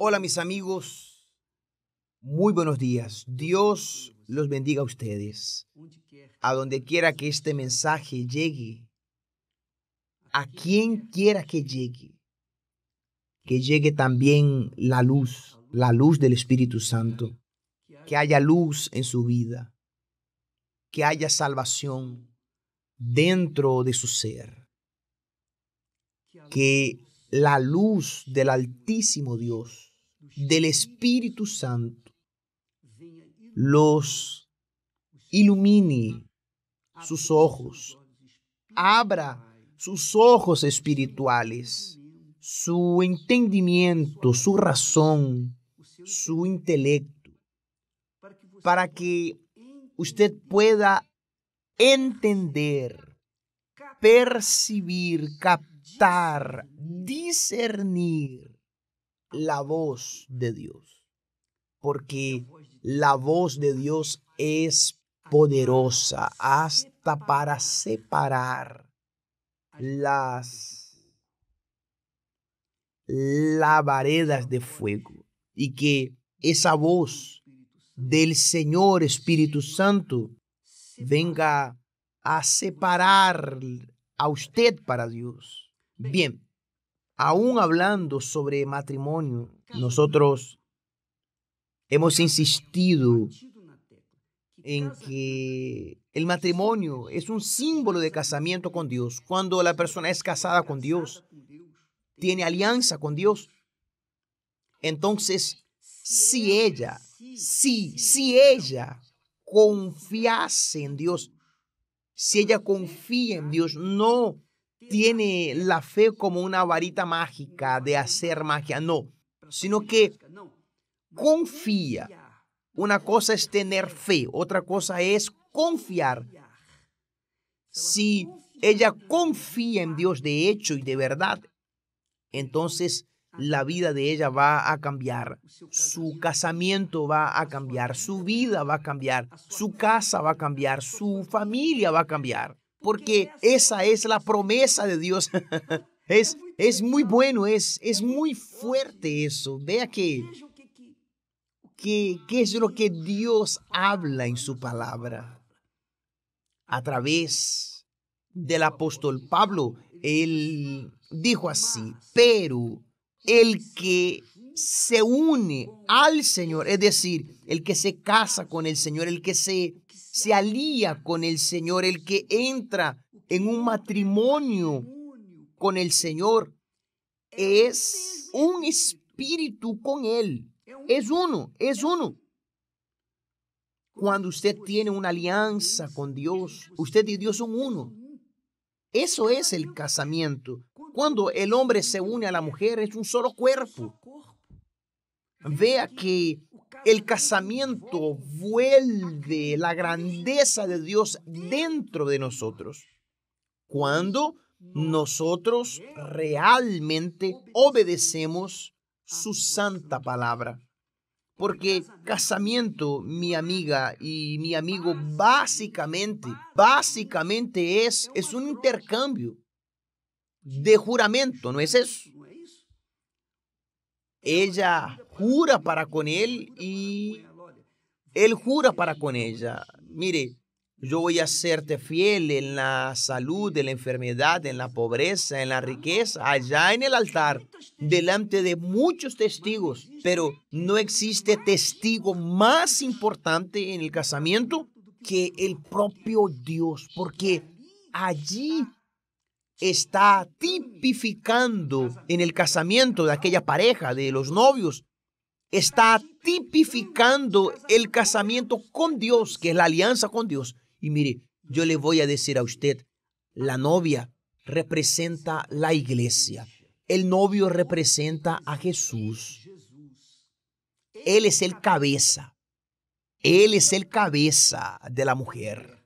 Hola mis amigos, muy buenos días. Dios los bendiga a ustedes. A donde quiera que este mensaje llegue, a quien quiera que llegue, que llegue también la luz, la luz del Espíritu Santo, que haya luz en su vida, que haya salvación dentro de su ser, que la luz del Altísimo Dios del Espíritu Santo los ilumine sus ojos, abra sus ojos espirituales, su entendimiento, su razón, su intelecto, para que usted pueda entender, percibir, captar, discernir la voz de Dios, porque la voz de Dios es poderosa hasta para separar las lavaredas de fuego y que esa voz del Señor Espíritu Santo venga a separar a usted para Dios. Bien, aún hablando sobre matrimonio, nosotros hemos insistido en que el matrimonio es un símbolo de casamiento con Dios. Cuando la persona es casada con Dios, tiene alianza con Dios. Entonces, si ella, si, si ella confiase en Dios, si ella confía en Dios, no tiene la fe como una varita mágica de hacer magia, no, sino que confía. Una cosa es tener fe, otra cosa es confiar. Si ella confía en Dios de hecho y de verdad, entonces la vida de ella va a cambiar, su casamiento va a cambiar, su vida va a cambiar, su casa va a cambiar, su familia va a cambiar porque esa es la promesa de Dios. Es, es muy bueno, es, es muy fuerte eso. Vea que, que, que es lo que Dios habla en su palabra. A través del apóstol Pablo, él dijo así, pero el que se une al Señor, es decir, el que se casa con el Señor, el que se se alía con el Señor, el que entra en un matrimonio con el Señor, es un espíritu con Él. Es uno, es uno. Cuando usted tiene una alianza con Dios, usted y Dios son uno. Eso es el casamiento. Cuando el hombre se une a la mujer, es un solo cuerpo. Vea que el casamiento vuelve la grandeza de Dios dentro de nosotros cuando nosotros realmente obedecemos su santa palabra. Porque casamiento, mi amiga y mi amigo, básicamente, básicamente es, es un intercambio de juramento, ¿no es eso? Ella jura para con él y él jura para con ella. Mire, yo voy a serte fiel en la salud, en la enfermedad, en la pobreza, en la riqueza, allá en el altar, delante de muchos testigos. Pero no existe testigo más importante en el casamiento que el propio Dios, porque allí está tipificando en el casamiento de aquella pareja, de los novios, está tipificando el casamiento con Dios, que es la alianza con Dios. Y mire, yo le voy a decir a usted, la novia representa la iglesia, el novio representa a Jesús. Él es el cabeza, él es el cabeza de la mujer,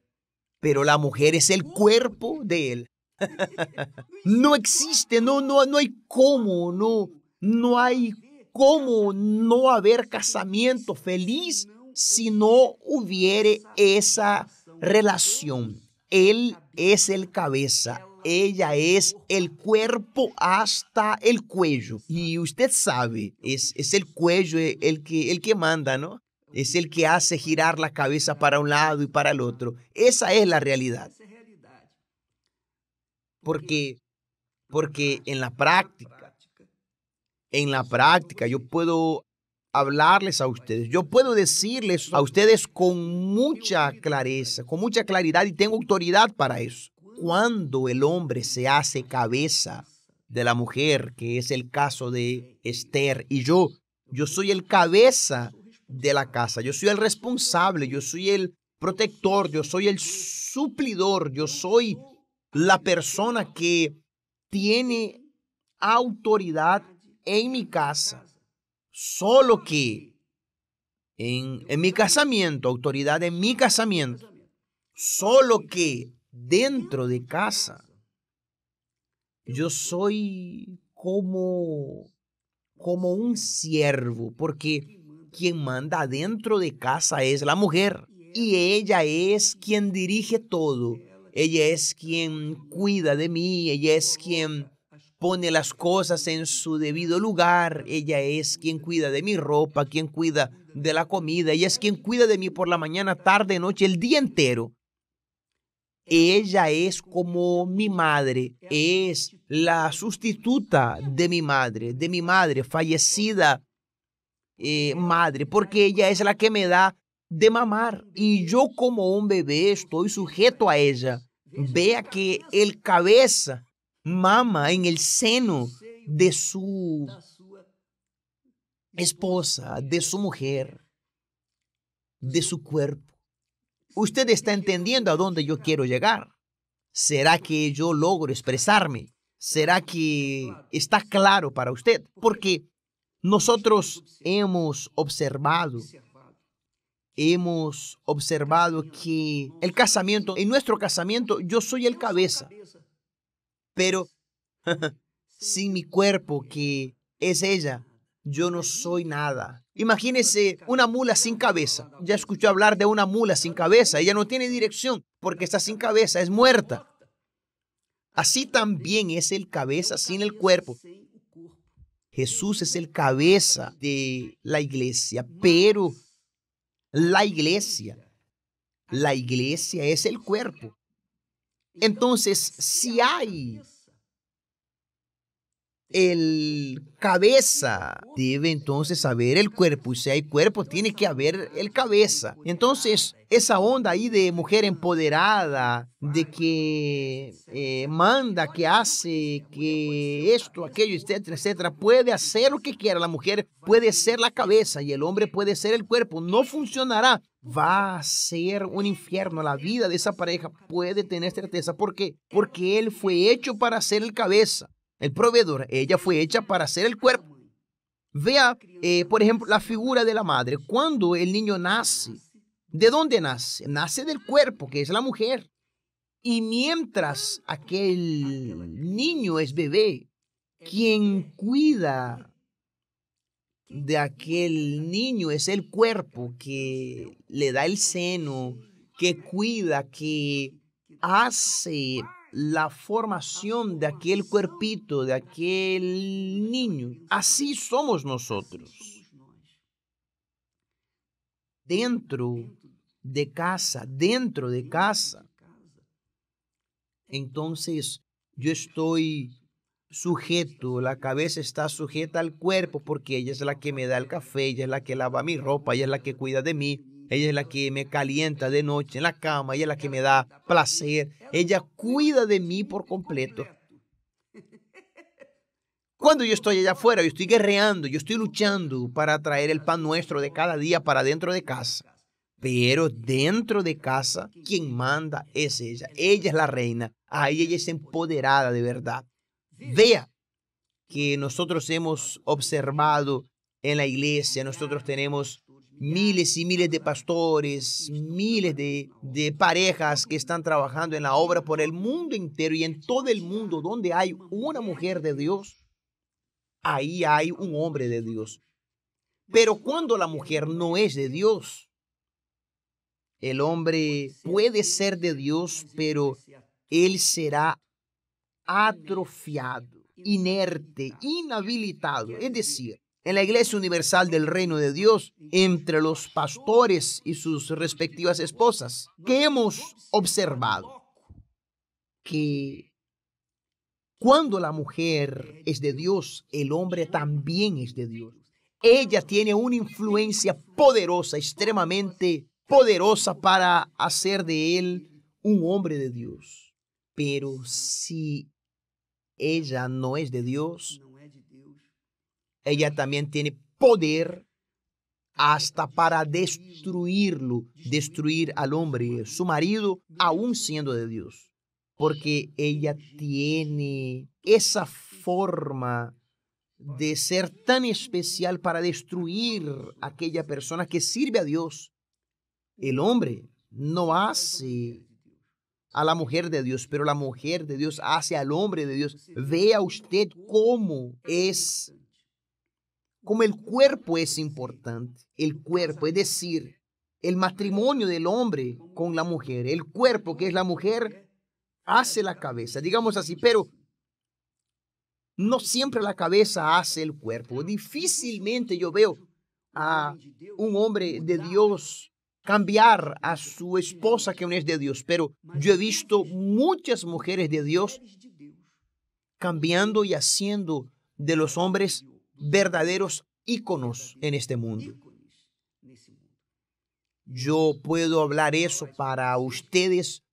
pero la mujer es el cuerpo de él. No existe, no, no, no hay cómo, no, no hay cómo no haber casamiento feliz si no hubiere esa relación. Él es el cabeza, ella es el cuerpo hasta el cuello. Y usted sabe, es, es el cuello el que, el que manda, ¿no? Es el que hace girar la cabeza para un lado y para el otro. Esa es la realidad. Porque, porque en la práctica, en la práctica, yo puedo hablarles a ustedes, yo puedo decirles a ustedes con mucha clareza, con mucha claridad y tengo autoridad para eso. Cuando el hombre se hace cabeza de la mujer, que es el caso de Esther y yo, yo soy el cabeza de la casa, yo soy el responsable, yo soy el protector, yo soy el suplidor, yo soy la persona que tiene autoridad en mi casa. Solo que en, mi casamiento, autoridad en mi casamiento, solo que dentro de casa, yo soy como, como un siervo, porque quien manda dentro de casa es la mujer y ella es quien dirige todo. Ella es quien cuida de mí, ella es quien pone las cosas en su debido lugar. Ella es quien cuida de mi ropa, quien cuida de la comida. Ella es quien cuida de mí por la mañana, tarde, noche, el día entero. Ella es como mi madre, es la sustituta de mi madre, de mi madre, fallecida eh, madre, porque ella es la que me da de mamar y yo como un bebé estoy sujeto a ella. Vea que el cabeza mama en el seno de su esposa, de su mujer, de su cuerpo. Usted está entendiendo a dónde yo quiero llegar. ¿Será que yo logro expresarme? ¿Será que está claro para usted? Porque nosotros hemos observado, hemos observado que el casamiento, en nuestro casamiento, yo soy el cabeza pero sin mi cuerpo, que es ella, yo no soy nada. Imagínese una mula sin cabeza. Ya escuchó hablar de una mula sin cabeza. Ella no tiene dirección porque está sin cabeza, es muerta. Así también es el cabeza sin el cuerpo. Jesús es el cabeza de la iglesia, pero la iglesia, la iglesia es el cuerpo. Entonces, si hay el cabeza debe entonces haber el cuerpo y si hay cuerpo tiene que haber el cabeza. Entonces, esa onda ahí de mujer empoderada, de que eh, manda, que hace, que esto, aquello, etcétera, etcétera, puede hacer lo que quiera. La mujer puede ser la cabeza y el hombre puede ser el cuerpo. No funcionará. Va a ser un infierno. La vida de esa pareja puede tener certeza. ¿Por qué? Porque él fue hecho para ser el cabeza el proveedor. Ella fue hecha para ser el cuerpo. Vea, eh, por ejemplo, la figura de la madre. Cuando el niño nace, ¿de dónde nace? Nace del cuerpo, que es la mujer. Y mientras aquel niño es bebé, quien cuida de aquel niño es el cuerpo que le da el seno, que cuida, que hace la formación de aquel cuerpito, de aquel niño. Así somos nosotros. Dentro de casa, dentro de casa. Entonces, yo estoy sujeto, la cabeza está sujeta al cuerpo porque ella es la que me da el café, ella es la que lava mi ropa, ella es la que cuida de mí. Ella es la que me calienta de noche en la cama. Ella es la que me da placer. Ella cuida de mí por completo. Cuando yo estoy allá afuera, yo estoy guerreando, yo estoy luchando para traer el pan nuestro de cada día para dentro de casa. Pero dentro de casa, quien manda es ella. Ella es la reina. Ahí ella es empoderada de verdad. Vea que nosotros hemos observado en la iglesia, nosotros tenemos miles y miles de pastores, miles de, parejas que están trabajando en la obra por el mundo entero y en todo el mundo donde hay una mujer de Dios, ahí hay un hombre de Dios. Pero cuando la mujer no es de Dios, el hombre puede ser de Dios, pero él será atrofiado, inerte, inhabilitado. Es decir, en la Iglesia Universal del Reino de Dios entre los pastores y sus respectivas esposas, que hemos observado que cuando la mujer es de Dios, el hombre también es de Dios. Ella tiene una influencia poderosa, extremadamente poderosa para hacer de él un hombre de Dios. Pero si ella no es de Dios, ella también tiene poder hasta para destruirlo, destruir al hombre, su marido, aún siendo de Dios, porque ella tiene esa forma de ser tan especial para destruir a aquella persona que sirve a Dios. El hombre no hace a la mujer de Dios, pero la mujer de Dios hace al hombre de Dios. Vea usted cómo es como el cuerpo es importante. El cuerpo, es decir, el matrimonio del hombre con la mujer, el cuerpo que es la mujer, hace la cabeza, digamos así, pero no siempre la cabeza hace el cuerpo. Difícilmente yo veo a un hombre de Dios cambiar a su esposa que no es de Dios, pero yo he visto muchas mujeres de Dios cambiando y haciendo de los hombres verdaderos íconos en este mundo. Yo puedo hablar eso para ustedes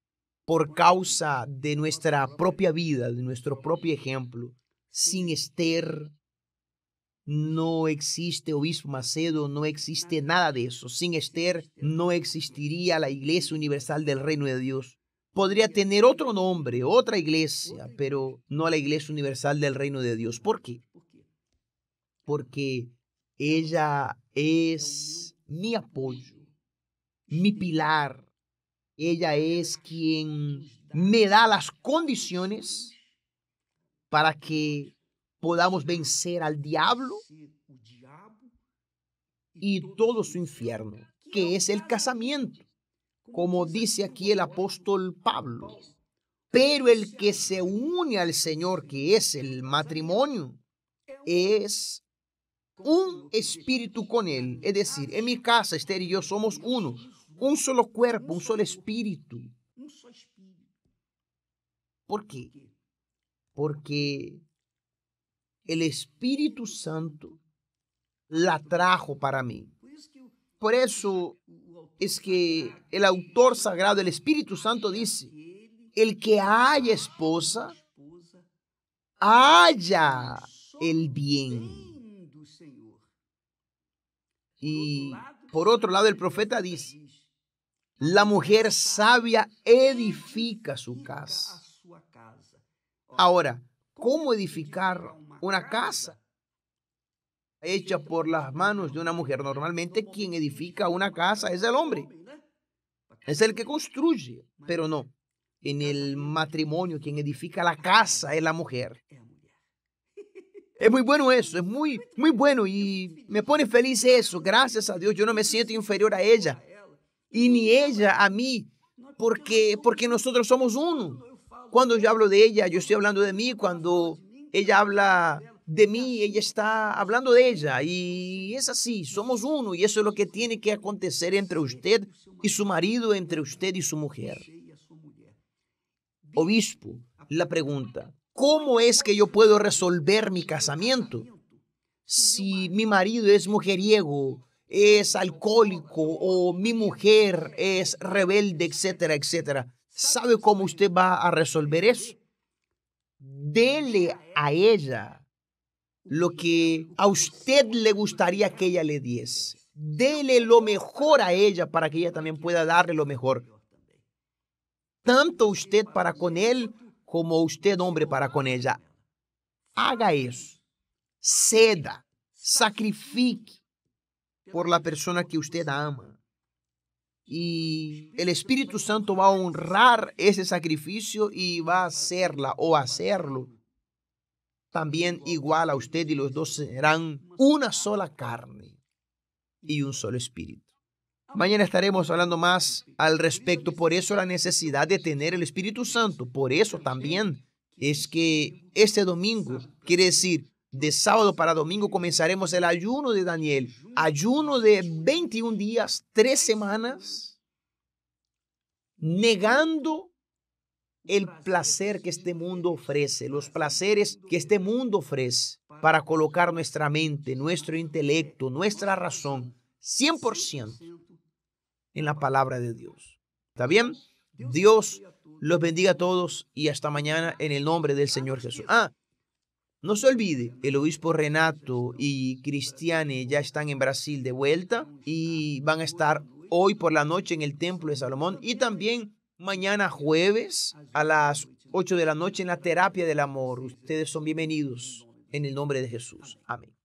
por causa de nuestra propia vida, de nuestro propio ejemplo. Sin Esther no existe obispo Macedo, no existe nada de eso. Sin Esther no existiría la Iglesia Universal del Reino de Dios. Podría tener otro nombre, otra iglesia, pero no la Iglesia Universal del Reino de Dios. ¿Por qué? porque ella es mi apoyo, mi pilar. Ella es quien me da las condiciones para que podamos vencer al diablo y todo su infierno, que es el casamiento, como dice aquí el apóstol Pablo. Pero el que se une al Señor, que es el matrimonio, es un espíritu con Él. Es decir, en mi casa, Esther y yo somos uno, un solo cuerpo, un solo espíritu. ¿Por qué? Porque el Espíritu Santo la trajo para mí. Por eso es que el autor sagrado, del Espíritu Santo, dice, el que haya esposa, haya el bien y por otro lado, el profeta dice, la mujer sabia edifica su casa. Ahora, ¿cómo edificar una casa? Hecha por las manos de una mujer. Normalmente quien edifica una casa es el hombre. Es el que construye, pero no. En el matrimonio, quien edifica la casa es la mujer. Es muy bueno eso, es muy, muy bueno y me pone feliz eso. Gracias a Dios, yo no me siento inferior a ella y ni ella a mí, porque, porque nosotros somos uno. Cuando yo hablo de ella, yo estoy hablando de mí. Cuando ella habla de mí, ella está hablando de ella. Y es así, somos uno. Y eso es lo que tiene que acontecer entre usted y su marido, entre usted y su mujer. Obispo, la pregunta, ¿cómo es que yo puedo resolver mi casamiento? Si mi marido es mujeriego, es alcohólico o mi mujer es rebelde, etcétera, etcétera. ¿Sabe cómo usted va a resolver eso? Dele a ella lo que a usted le gustaría que ella le diese. Dele lo mejor a ella para que ella también pueda darle lo mejor. Tanto usted para con él como usted hombre para con ella. Haga eso. Ceda, sacrifique por la persona que usted ama. Y el Espíritu Santo va a honrar ese sacrificio y va a hacerla o hacerlo también igual a usted y los dos serán una sola carne y un solo espíritu. Mañana estaremos hablando más al respecto. Por eso la necesidad de tener el Espíritu Santo. Por eso también es que este domingo, quiere decir, de sábado para domingo comenzaremos el ayuno de Daniel. Ayuno de 21 días, 3 semanas, negando el placer que este mundo ofrece, los placeres que este mundo ofrece para colocar nuestra mente, nuestro intelecto, nuestra razón, 100% en la palabra de Dios. ¿Está bien? Dios los bendiga a todos y hasta mañana en el nombre del Señor Jesús. Ah, no se olvide, el obispo Renato y Cristiane ya están en Brasil de vuelta y van a estar hoy por la noche en el Templo de Salomón y también mañana jueves a las 8 de la noche en la terapia del amor. Ustedes son bienvenidos en el nombre de Jesús. Amén.